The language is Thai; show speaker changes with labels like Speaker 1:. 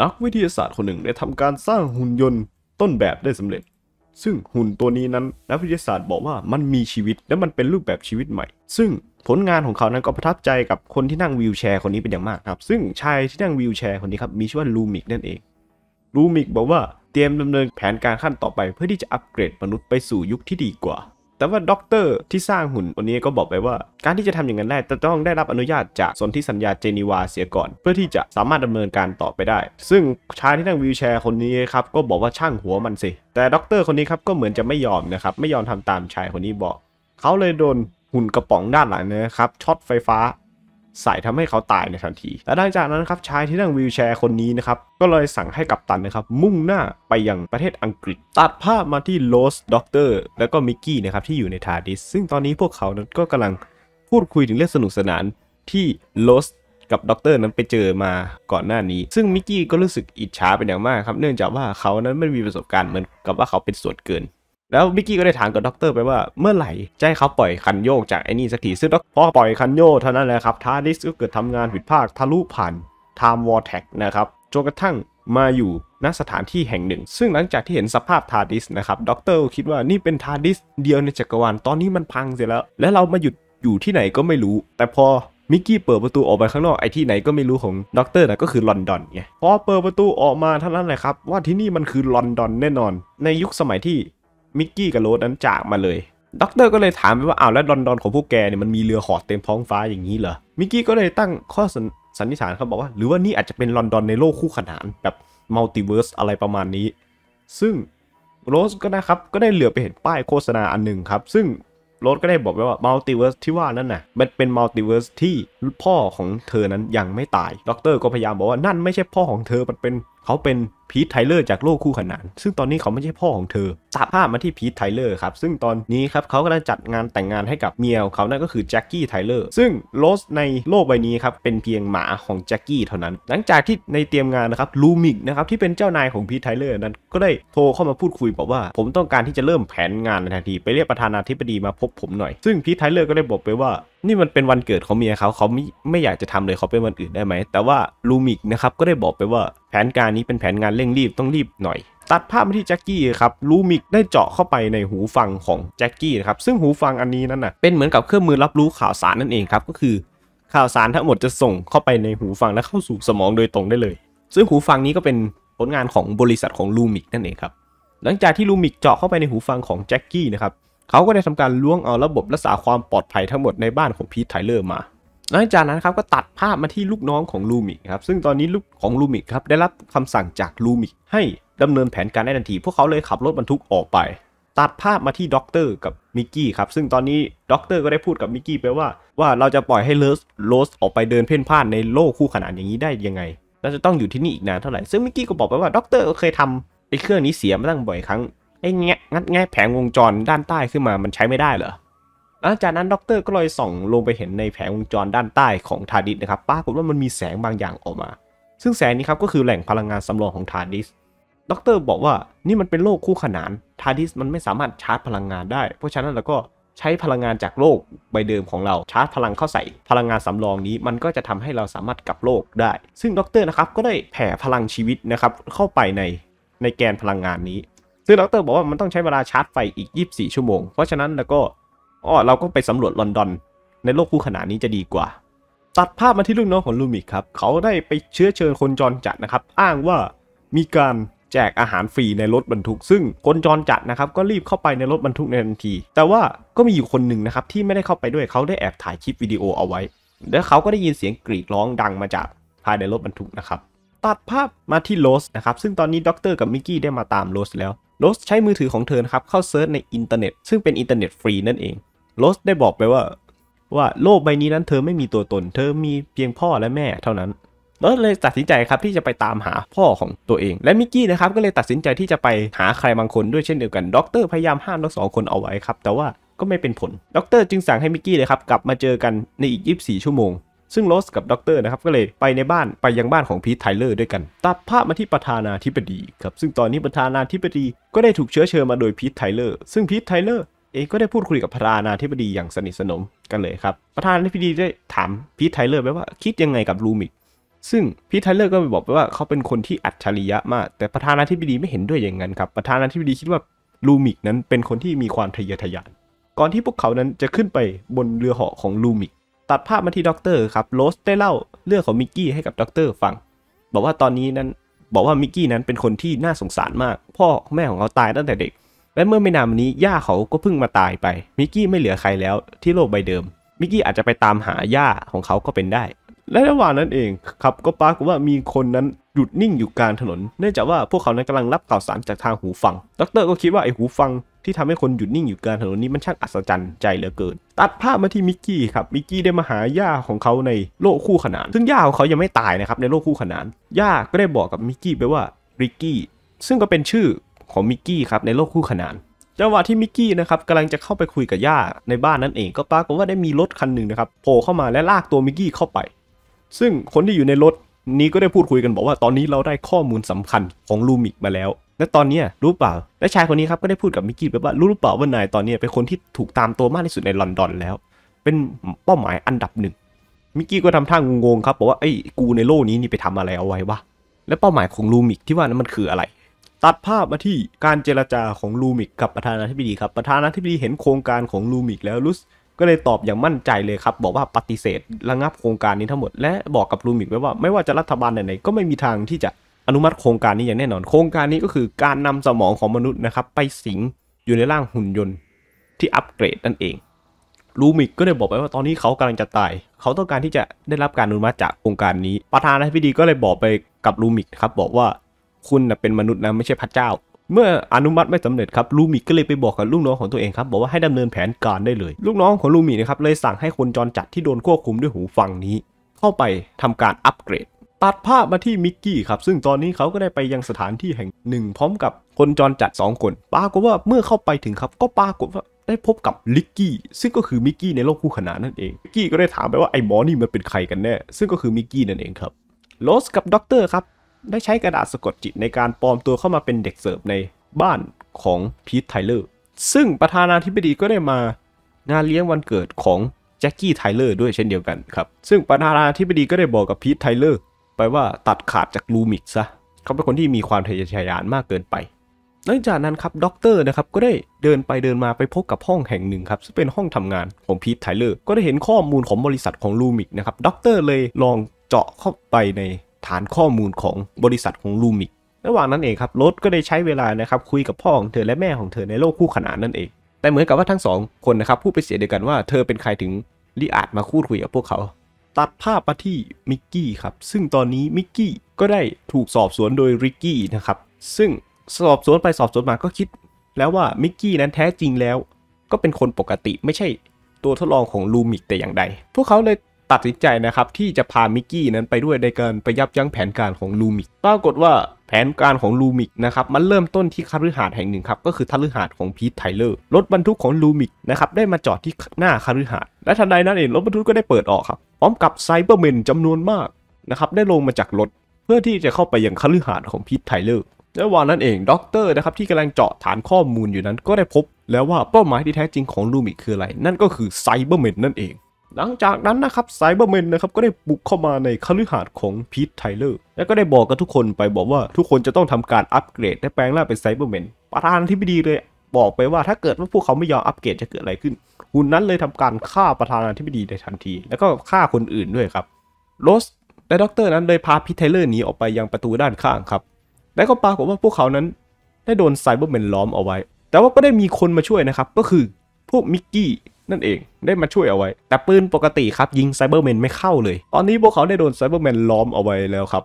Speaker 1: นักวิทยาศาสตร์คนหนึ่งได้ทำการสร้างหุ่นยนต์ ต้นแบบได้สำเร็จ ซึ่งหุ่นตัวนี้นั้น นักวิทยาศาสตร์บอกว่ามันมีชีวิตและมันเป็นรูปแบบชีวิตใหม่ ซึ่งผลงานของเขานั้นก็ประทับใจกับคนที่นั่งวีลแชร์คนนี้เป็นอย่างมากครับ ซึ่งชายที่นั่งวีลแชร์คนนี้ครับมีชื่อว่าลูมิกนั่นเอง ลูมิกบอกว่าเตรียมดำเนินแผนการขั้นต่อไปเพื่อที่จะอัปเกรดมนุษย์ไปสู่ยุคที่ดีกว่าแต่ว่าด็อกเตอร์ที่สร้างหุ่นวันนี้ก็บอกไปว่า การที่จะทำอย่างนั้นได้จะต้องได้รับอนุญาตจากสนธิสัญญาเจนีวาเสียก่อน เพื่อที่จะสามารถดำเนินการต่อไปได้ ซึ่งชายที่นั่งวีลแชร์คนนี้ครับก็บอกว่าช่างหัวมันสิ แต่ด็อกเตอร์คนนี้ครับก็เหมือนจะไม่ยอมนะครับไม่ยอมทำตามชายคนนี้บอกเขาเลยโดนหุ่นกระป๋องด้านหลังนะครับช็อตไฟฟ้าใส่ทำให้เขาตายในทันที และหลังจากนั้นครับชายที่นั่งวีลแชร์คนนี้นะครับก็เลยสั่งให้กัปตันนะครับมุ่งหน้าไปยังประเทศอังกฤษ ตัดภาพมาที่โลสด็อกเตอร์แล้วก็มิกกี้นะครับที่อยู่ในทาดิส ซึ่งตอนนี้พวกเขานั้นก็กำลังพูดคุยถึงเรื่องสนุกสนานที่โลสกับด็อกเตอร์นั้นไปเจอมาก่อนหน้านี้ ซึ่งมิกกี้ก็รู้สึกอิจฉาเป็นอย่างมากครับเนื่องจากว่าเขานั้นไม่มีประสบการณ์เหมือนกับว่าเขาเป็นส่วนเกินแล้ว มิกกี้ก็ได้ถามกับด็อกเตอร์ไปว่าเมื่อไหร่ใจเขาปล่อยคันโยกจากไอ้นี่สักทีซึ่งพอปล่อยคันโยกเท่านั้นแหละครับทาริสก็เกิดทำงานผิดพลาดทะลุผ่านไทม์วอร์แท็กนะครับจนกระทั่งมาอยู่ณสถานที่แห่งหนึ่ง ซึ่งหลังจากที่เห็นสภาพทาดิสนะครับด็อกเตอร์คิดว่านี่เป็นทาดิสเดียวในจักรวาลตอนนี้มันพังเสียแล้ว และเรามาหยุดอยู่ที่ไหนก็ไม่รู้ แต่พอมิกกี้เปิดประตูออกไปข้างนอกไอ้ที่ไหนก็ไม่รู้ของด็อกเตอร์นะก็คือลอนดอนไงพอเปิดประตูออกมาเท่านั้นแหละครับ ว่าที่นี่มันคือลอนดอนแน่นอน ในยุคสมัยที่มิกกี้กับโรส นั้นจากมาเลย ด็อกเตอร์ก็เลยถามไปว่าอ้าวแล้วดอนดอนของพวกแกเนี่ยมันมีเรือหอดเต็มท้องฟ้าอย่างนี้เหรอ มิกกี้ก็เลยตั้งข้อสันนิษฐานเขาบอกว่า หรือว่านี่อาจจะเป็นลอนดอนในโลกคู่ขนานแบบมัลติเวิร์สอะไรประมาณนี้ ซึ่งโรสก็นะครับก็ได้เหลือไปเห็นป้ายโฆษณาอันหนึ่งครับ ซึ่งโรสก็ได้บอกไปว่ามัลติเวิร์สที่ว่านั้นน่ะมันเป็นมัลติเวิร์สที่พ่อของเธอนั้นยังไม่ตายด็อกเตอร์ก็พยายามบอกว่านั่นไม่ใช่พ่อของเธอมันเป็นเขาเป็นพีทไทเลอร์จากโลกคู่ขนาน ซึ่งตอนนี้เขาไม่ใช่พ่อของเธอสับภาพมาที่พีทไทเลอร์ครับ ซึ่งตอนนี้ครับเขากำลังจัดงานแต่งงานให้กับเมียของเขา นั่นก็คือแจ็คกี้ไทเลอร์ ซึ่งโรสในโลกใบนี้ครับเป็นเพียงหมาของแจ็คกี้เท่านั้น หลังจากที่ในเตรียมงานนะครับ ลูมิกนะครับที่เป็นเจ้านายของพีทไทเลอร์นั้น ก็ได้โทรเข้ามาพูดคุยบอกว่า ผมต้องการที่จะเริ่มแผนงานในทันที ไปเรียกประธานาธิบดีมาพบผมหน่อย ซึ่งพีทไทเลอร์ก็ได้บอกไปว่านี่มันเป็นวันเกิดของเมียเขาเขาไม่ไม่อยากจะทำเลยเขาเป็นวันอื่นได้ไหม แต่ว่าลูมิกนะครับก็ได้บอกไปว่าแผนการนี้เป็นแผนงานเร่งรีบต้องรีบหน่อย ตัดภาพมาที่แจ็กกี้ครับลูมิกได้เจาะเข้าไปในหูฟังของแจ็กกี้นะครับซึ่งหูฟังอันนี้นั่นนะ่ะเป็นเหมือนกับเครื่องมือรับรู้ข่าวสารนั่นเองครับก็คือข่าวสารทั้งหมดจะส่งเข้าไปในหูฟังและเข้าสู่สมองโดยตรงได้เลยซึ่งหูฟังนี้ก็เป็นผลงานของบริษัทของลูมิกนั่นเองครับหลังจากที่ลูมิกเจาะเข้าไปในหูฟังของแจ็กกี้นะครับเขาก็ได้ทำการล้วงเอาระบบรักษาความปลอดภัยทั้งหมดในบ้านของพีทไทเลอร์มาหลังจากนั้นครับก็ตัดภาพมาที่ลูกน้องของลูมิกครับซึ่งตอนนี้ลูกของลูมิกครับได้รับคำสั่งจากลูมิกให้ดำเนินแผนการได้ทันที พวกเขาเลยขับรถบรรทุกออกไป ตัดภาพมาที่ด็อกเตอร์กับมิกกี้ครับซึ่งตอนนี้ด็อกเตอร์ก็ได้พูดกับมิกกี้ไปว่า ว่าเราจะปล่อยให้เลสโลสออกไปเดินเพ่นพ่านในโลกคู่ขนานอย่างนี้ได้ยังไงเราจะต้องอยู่ที่นี่อีกนานเท่าไหร่ซึ่งมิกกี้ก็บอกไปว่าด็อกเตอร์เคยทำไอ้เครื่องนี้เสียมาตั้งบ่อยครั้งไอ้เงี้ยงัดแง่แผงวงจรด้านใต้ขึ้นมา มันใช้ไม่ได้เหรอ หลังจากนั้นด็อกเตอร์ก็เลยส่องลงไปเห็นในแผงวงจรด้านใต้ของทาดิสนะครับ ปรากฏว่ามันมีแสงบางอย่างออกมา ซึ่งแสงนี้ครับก็คือแหล่งพลังงานสำรองของทาดิสด็อกเตอร์บอกว่า นี่มันเป็นโลกคู่ขนาน ทาดิสมันไม่สามารถชาร์จพลังงานได้ เพราะฉะนั้นเราก็ใช้พลังงานจากโลก ใบเดิมของเรา ชาร์จพลังเข้าใส่ พลังงานสำรองนี้ มันก็จะทำให้เราสามารถกลับโลกได้ ซึ่งด็อกเตอร์นะครับก็ได้แผ่พลังชีวิตนะครับเข้าไปในในแกนพลังงานนี้ซึ่งดรบอกว่ามันต้องใช้เวลาชาร์จไฟอีก 24 ชั่วโมง เพราะฉะนั้นแล้วก็อ๋อเราก็ไปสำรวจลอนดอนในโลกคู่ขนานนี้จะดีกว่า ตัดภาพมาที่ลูกน้องของลูมิกครับ เขาได้ไปเชื้อเชิญคนจรจัดนะครับ อ้างว่ามีการแจกอาหารฟรีในรถบรรทุก ซึ่งคนจรจัดนะครับ ก็รีบเข้าไปในรถบรรทุกในทันที แต่ว่าก็มีอยู่คนหนึ่งนะครับที่ไม่ได้เข้าไปด้วยเขาได้แอบถ่ายคลิปวิดีโอเอาไว้ แล้วเขาก็ได้ยินเสียงกรีดร้องดังมาจากภายในรถบรรทุกนะครับตัดภาพมาที่โรสนะครับซึ่งตอนนี้ด็อกเตอร์กับมิกกี้ได้มาตามโรสแล้วโรสใช้มือถือของเธอครับเข้าเซิร์ชในอินเทอร์เน็ตซึ่งเป็นอินเทอร์เน็ตฟรีนั่นเองโรสได้บอกไปว่า ว่าโลกใบนี้นั้นเธอไม่มีตัวตนเธอมีเพียงพ่อและแม่เท่านั้นโรสเลยตัดสินใจครับที่จะไปตามหาพ่อของตัวเอง และมิกกี้นะครับก็เลยตัดสินใจที่จะไปหาใครบางคนด้วยเช่นเดียวกันด็อกเตอร์พยายามห้ามทั้งสองคนเอาไว้ครับแต่ว่าก็ไม่เป็นผลด็อกเตอร์จึงสั่งให้มิกกี้เลยครับกลับมาเจอกันในอีก24ชั่วโมงซึ่งโรสกับด็อกเตอร์นะครับก็เลยไปในบ้านไปยังบ้านของพีทไทเลอร์ด้วยกันตัดภาพมาที่ประธานาธิบดีครับซึ่งตอนนี้ประธานาธิบดี ก็ได้ถูกเชื้อเชิญมาโดยพีทไทเลอร์ซึ่งพีทไทเลอร์เองก็ได้พูดคุยกับประธานาธิบดีอย่างสนิทสนมกันเลยครับประธานาธิบดีได้ถามพีทไทเลอร์ไปว่าคิดยังไงกับลูมิกซึ่งพีทไทเลอร์ก็ไปบอกไปว่าเขาเป็นคนที่อัจฉริยะมาก แต่ประธานาธิบดีไม่เห็นด้วยอย่างนั้นครับประธานาธิบดีคิดว่าลูมิกนั้นเป็นคนที่มีความทะเยอทะยานก่อนที่พวกเขานั้นจะขึ้นไปบนเรือเหาะของลูมิกตัดภาพมาที่ด็อกเตอร์ครับโรสได้เล่าเรื่องของมิกกี้ให้กับด็อกเตอร์ฟัง บอกว่าตอนนี้นั้น บอกว่ามิกกี้นั้นเป็นคนที่น่าสงสารมาก พ่อแม่ของเขาตายตั้งแต่เด็ก และเมื่อไม่นานมานี้ย่าเขาก็เพิ่งมาตายไป มิกกี้ไม่เหลือใครแล้วที่โลกใบเดิม มิกกี้อาจจะไปตามหาย่าของเขาก็เป็นได้ และระหว่างนั้นเองครับก็ปรากฏว่ามีคนนั้นหยุดนิ่งอยู่กลางถนน เนื่องจากว่าพวกเขานั้นกำลังรับข่าวสารจากทางหูฟังดรก็คิดว่าไอ้หูฟังที่ทำให้คนหยุดนิ่งอยู่กลางถนนนี้มันช่างอัศจรรย์ใจเหลือเกิน ตัดภาพมาที่มิกกี้ครับมิกกี้ได้มาหาย่าของเขาในโลกคู่ขนานซึ่งย่าของเขายังไม่ตายนะครับในโลกคู่ขนานย่าก็ได้บอกกับมิกกี้ไปว่าริกกี้ซึ่งก็เป็นชื่อของมิกกี้ครับในโลกคู่ขนานจังหวะที่มิกกี้นะครับกำลังจะเข้าไปคุยกับย่าในบ้านนั่นเองก็ปรากฏว่าได้มีรถคันหนึ่งนะครับโผล่เข้ามาและลากตัวมิกกี้เข้าไปซึ่งคนที่อยู่ในรถนี้ก็ได้พูดคุยกันบอกว่าตอนนี้เราได้ข้อมูลสำคัญของลูมิกมาแล้วและตอนนี้รู้เปล่าและชายคนนี้ครับก็ได้พูดกับมิกกี้ไปว่ารู้หรือเปล่าว่านายตอนนี้เป็นคนที่ถูกตามตัวมากที่สุดในลอนดอนแล้ว เป็นเป้าหมายอันดับหนึ่งมิกกี้ก็ทำท่างงงครับบอกว่าไอ้กูในโลกนี้นี่ไปทำอะไรเอาไว้วะและเป้าหมายของลูมิกที่ว่านั้นมันคืออะไร ตัดภาพมาที่การเจรจาของลูมิก กับประธานาธิบดีครับประธานาธิบดีเห็นโครงการของลูมิก แล้วรู้ก็เลยตอบอย่างมั่นใจเลยครับบอกว่าปฏิเสธ ระงับโครงการนี้ทั้งหมดและบอกกับลูมิกไว้ว่าไม่ว่าจะรัฐบาลไหนๆก็ไม่มีทางที่จะอนุมัติโครงการนี้อย่างแน่นอนโครงการนี้ก็คือการนำสมองของมนุษย์นะครับไปสิงอยู่ในร่างหุ่นยนต์ ที่อัปเกรดนั่นเอง ลูมิกก็ได้บอกไปว่าตอนนี้เขากำลังจะตายเขาต้องการที่จะได้รับการอนุมัติจากโครงการนี้ ประธานาธิบดีก็เลยบอกไปกับลูมิกครับ บอกว่าคุณเป็นมนุษย์นะไม่ใช่พระเจ้า เมื่ออนุมัติไม่สำเร็จครับลูมิกก็เลยไปบอกกับลูกน้องของตัวเองครับบอกว่าให้ดำเนินแผนการได้เลย ลูกน้องของลูมิกนะครับเลยสั่งให้คนจรจัดที่โดนควบคุมด้วยหูฟังนี้ เข้าไปทำการอัปเกรดัดภาพมาที่มิกกี้ครับซึ่งตอนนี้เขาก็ได้ไปยังสถานที่แห่งหนึ่งพร้อมกับคนจรจัด 2 คนปรากฏว่าเมื่อเข้าไปถึงครับก็ปรากฏว่าได้พบกับลิกกี้ซึ่งก็คือมิกกี้ในโลกคู่ขนานนั่นเองมิกกี้ก็ได้ถามไปว่าไอ้หมอนี่มันเป็นใครกันแน่ซึ่งก็คือมิกกี้นั่นเองครับโรสกับด็อกเตอร์ครับ ได้ใช้กระดาษสะกดจิตในการปลอมตัวเข้ามาเป็นเด็กเสิร์ฟในบ้านของพีทไทเลอร์ซึ่งประธานาธิบดีก็ได้มางานเลี้ยงวันเกิดของแจ็คกี้ไทเลอร์ด้วยเช่นเดียวกันครับซึ่งประธานาธิบดีก็ได้บอกกับพีทไทเลอร์ไปว่าตัดขาดจากลูมิกซะเขาเป็นคนที่มีความทะเยอทะยานมากเกินไปหลังจากนั้นครับด็อกเตอร์นะครับก็ได้เดินไปเดินมาไปพบกับห้องแห่งหนึ่งครับซึ่งเป็นห้องทำงานของพีทไทเลอร์ก็ได้เห็นข้อมูลของบริษัทของลูมิกนะครับด็อกเตอร์เลยลองเจาะเข้าไปในฐานข้อมูลของบริษัทของลูมิกระหว่างนั้นเองครับรถก็ได้ใช้เวลานะครับคุยกับพ่อของเธอและแม่ของเธอในโลกคู่ขนานนั่นเอง แต่เหมือนกับว่าทั้งสองคนนะครับพูดไปเสียเดียวกันว่า เธอเป็นใครถึงรีอาจมาคูดคุยกับพวกเขาตัดภาพมาที่มิกกี้ครับ ซึ่งตอนนี้มิกกี้ก็ได้ถูกสอบสวนโดยริกกี้นะครับ ซึ่งสอบสวนไปสอบสวนมาก็คิด แล้วว่ามิกกี้นั้นแท้จริงแล้วก็เป็นคนปกติไม่ใช่ตัวทดลองของลูมิกแต่อย่างใด พวกเขาเลยตัดสินใจนะครับที่จะพามิกกี้นั้นไปด้วยในการไปยับยั้งแผนการของลูมิกปรากฏว่าแผนการของลูมิกนะครับมันเริ่มต้นที่คฤหาสน์แห่งหนึ่งครับก็คือคฤหาสน์ของพีทไทเลอร์ รถบรรทุกของลูมิกนะครับได้มาจอดที่หน้าคฤหาสน์และทันใดนั้นเองรถบรรทุกก็ได้เปิดออกครับร้อมกับไซเบอร์เมนจำนวนมาก นะครับได้ลงมาจากรถ เพื่อที่จะเข้าไปยังคฤหาสน์ของพีทไทเลอร์ในวันนั้นเองด็อกเตอร์นะครับที่กำลังเจาะฐานข้อมูลอยู่นั้น ก็ได้พบ แล้วว่าเป้าหมายที่แท้จริงของลูมิคืออะไรนั่นก็คือไซเบอร์เมนนั่นเอง หลังจากนั้นนะครับไซเบอร์เมนนะครับก็ได้บุกเข้ามาในคฤหาสน์ของพีทไทเลอร์และก็ได้บอกกับทุกคนไปบอกว่าทุกคนจะต้องทำการอัปเกรดและแปลงร่างเป็นไซเบอร์เมนประธานที่ไม่ดีเลย บอกไปว่าถ้าเกิดว่าพวกเขาไม่ยอมอัปเกรดจะเกิดอะไรขึ้นหุ่นนั้นเลยทำการฆ่าประธานาธิบดีในทันที แล้วก็ฆ่าคนอื่นด้วยครับโรสและด็อกเตอร์นั้นเลยพาพิเทเลอร์หนีออกไปยังประตูด้านข้างครับ และก็ปรากฏว่าพวกเขานั้นได้โดนไซเบอร์แมนล้อมเอาไว้ แต่ว่าก็ได้มีคนมาช่วยนะครับก็คือ พวกมิกกี้นั่นเองได้มาช่วยเอาไว้ แต่ปืนปกติครับยิงไซเบอร์แมนไม่เข้าเลย ตอนนี้พวกเขาได้โดนไซเบอร์แมนล้อมเอาไว้แล้วครับ